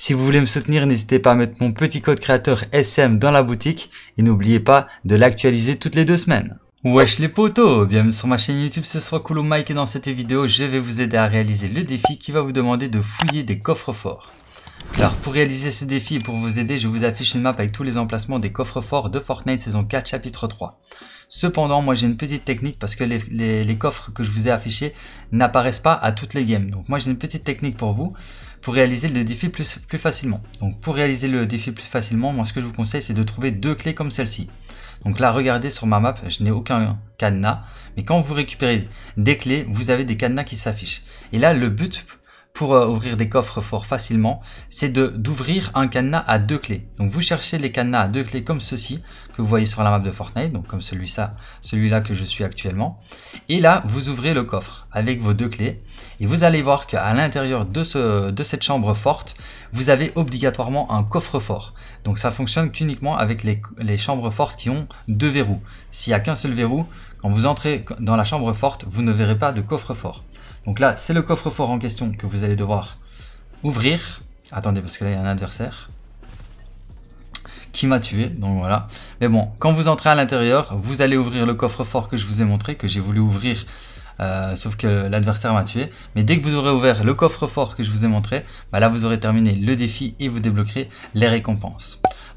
Si vous voulez me soutenir, n'hésitez pas à mettre mon petit code créateur SM dans la boutique et n'oubliez pas de l'actualiser toutes les deux semaines. Wesh les potos Bienvenue sur ma chaîne YouTube, ce soit Coulo Mike et dans cette vidéo, je vais vous aider à réaliser le défi qui va vous demander de fouiller des coffres forts. Alors pour réaliser ce défi et pour vous aider, je vous affiche une map avec tous les emplacements des coffres forts de Fortnite saison 4 chapitre 3. Cependant, moi j'ai une petite technique parce que les, coffres que je vous ai affichés n'apparaissent pas à toutes les games. Donc moi j'ai une petite technique pour vous, pour réaliser le défi plus, plus facilement. Donc pour réaliser le défi plus facilement, moi ce que je vous conseille c'est de trouver deux clés comme celle-ci. Donc là, regardez sur ma map, je n'ai aucun cadenas. Mais quand vous récupérez des clés, vous avez des cadenas qui s'affichent. Et là, le but pour euh, ouvrir des coffres forts facilement, c'est d'ouvrir un cadenas à deux clés. Donc vous cherchez les cadenas à deux clés comme ceci, que vous voyez sur la map de Fortnite, donc comme celui-là celui là que je suis actuellement. Et là, vous ouvrez le coffre avec vos deux clés. Et vous allez voir qu'à l'intérieur de, cette chambre forte, vous avez obligatoirement un coffre-fort. Donc ça fonctionne uniquement avec les, les chambres fortes qui ont deux verrous. S'il n'y a qu'un seul verrou, quand vous entrez dans la chambre forte, vous ne verrez pas de coffre-fort. Donc là, c'est le coffre-fort en question que vous allez devoir ouvrir. Attendez, parce que là, il y a un adversaire qui m'a tué, donc voilà. Mais bon, quand vous entrez à l'intérieur, vous allez ouvrir le coffre-fort que je vous ai montré, que j'ai voulu ouvrir, euh, sauf que l'adversaire m'a tué. Mais dès que vous aurez ouvert le coffre-fort que je vous ai montré, bah là, vous aurez terminé le défi et vous débloquerez les récompenses.